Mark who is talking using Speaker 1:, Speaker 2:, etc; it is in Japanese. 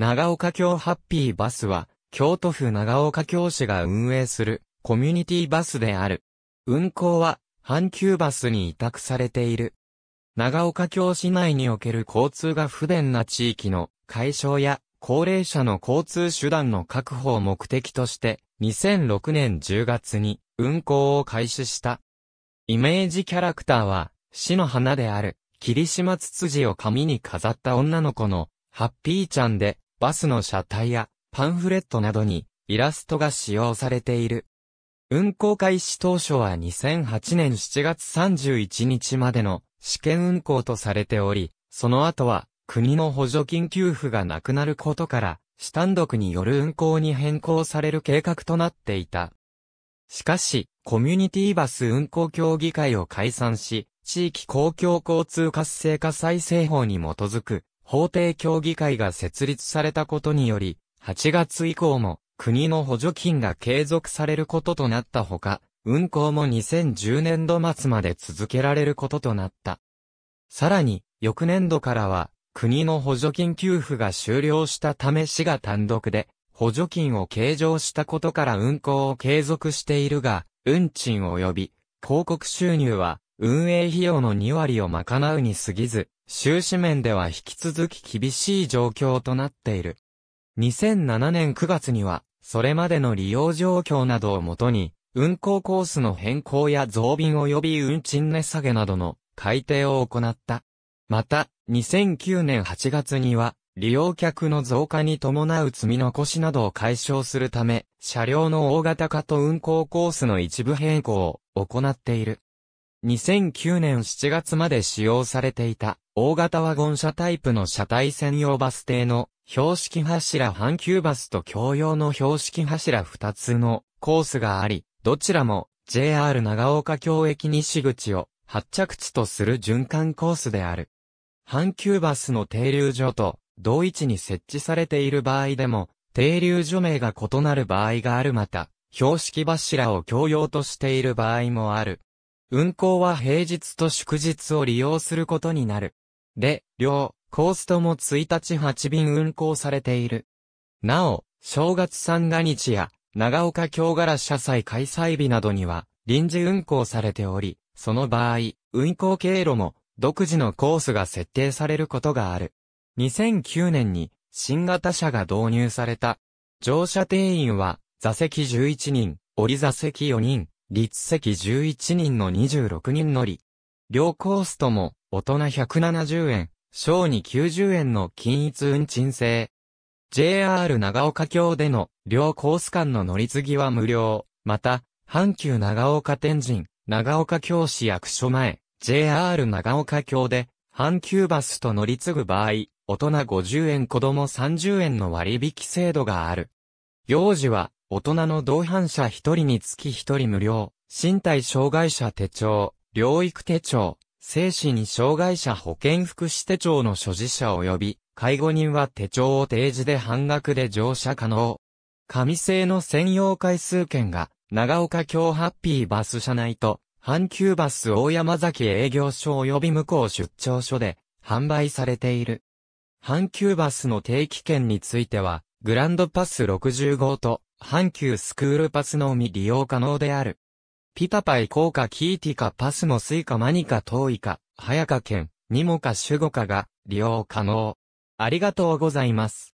Speaker 1: 長岡京ハッピーバスは、京都府長岡京市が運営するコミュニティバスである。運行は、阪急バスに委託されている。長岡京市内における交通が不便な地域の解消や高齢者の交通手段の確保を目的として2006年10月に運行を開始した。イメージキャラクターは市の花である霧島ツツジを紙に飾った女の子のハッピーちゃんでバスの車体やパンフレットなどにイラストが使用されている。運行開始当初は2008年7月31日までの試験運行とされており、その後は国の補助金給付がなくなることから、ン単独による運行に変更される計画となっていた。しかし、コミュニティバス運行協議会を解散し、地域公共交通活性化再生法に基づく法定協議会が設立されたことにより、8月以降も国の補助金が継続されることとなったほか、運行も2010年度末まで続けられることとなった。さらに、翌年度からは、国の補助金給付が終了したため市が単独で、補助金を計上したことから運行を継続しているが、運賃及び、広告収入は、運営費用の2割を賄うに過ぎず、収支面では引き続き厳しい状況となっている。2007年9月には、それまでの利用状況などをもとに、運行コースの変更や増便及び運賃値下げなどの改定を行った。また、2009年8月には、利用客の増加に伴う積み残しなどを解消するため、車両の大型化と運行コースの一部変更を行っている。2009年7月まで使用されていた、大型ワゴン車タイプの車体専用バス停の、標識柱阪急バスと共用の標識柱2つのコースがあり、どちらも JR 長岡京駅西口を発着地とする循環コースである。阪急バスの停留所と同位置に設置されている場合でも、停留所名が異なる場合があるまた、標識柱を共用としている場合もある。運行は平日と祝日を利用することになる。で、両、コースとも1日8便運行されている。なお、正月三が日や、長岡京柄社祭開催日などには、臨時運行されており、その場合、運行経路も、独自のコースが設定されることがある。2009年に、新型車が導入された。乗車定員は、座席11人、折座席4人、立席11人の26人乗り。両コースとも、大人170円、小に90円の均一運賃制。JR 長岡京での両コース間の乗り継ぎは無料。また、阪急長岡天神、長岡京市役所前、JR 長岡京で、阪急バスと乗り継ぐ場合、大人50円子供30円の割引制度がある。幼児は、大人の同伴者1人につき1人無料、身体障害者手帳、療育手帳、精神障害者保健福祉手帳の所持者及び、介護人は手帳を提示で半額で乗車可能。紙製の専用回数券が、長岡京ハッピーバス社内と、阪急バス大山崎営業所及び向こう出張所で販売されている。阪急バスの定期券については、グランドパス65と阪急スクールパスのみ利用可能である。ピタパイ効果キーティカパスもスイカマニカ遠いか、早か県、ニモか守護かが利用可能。ありがとうございます。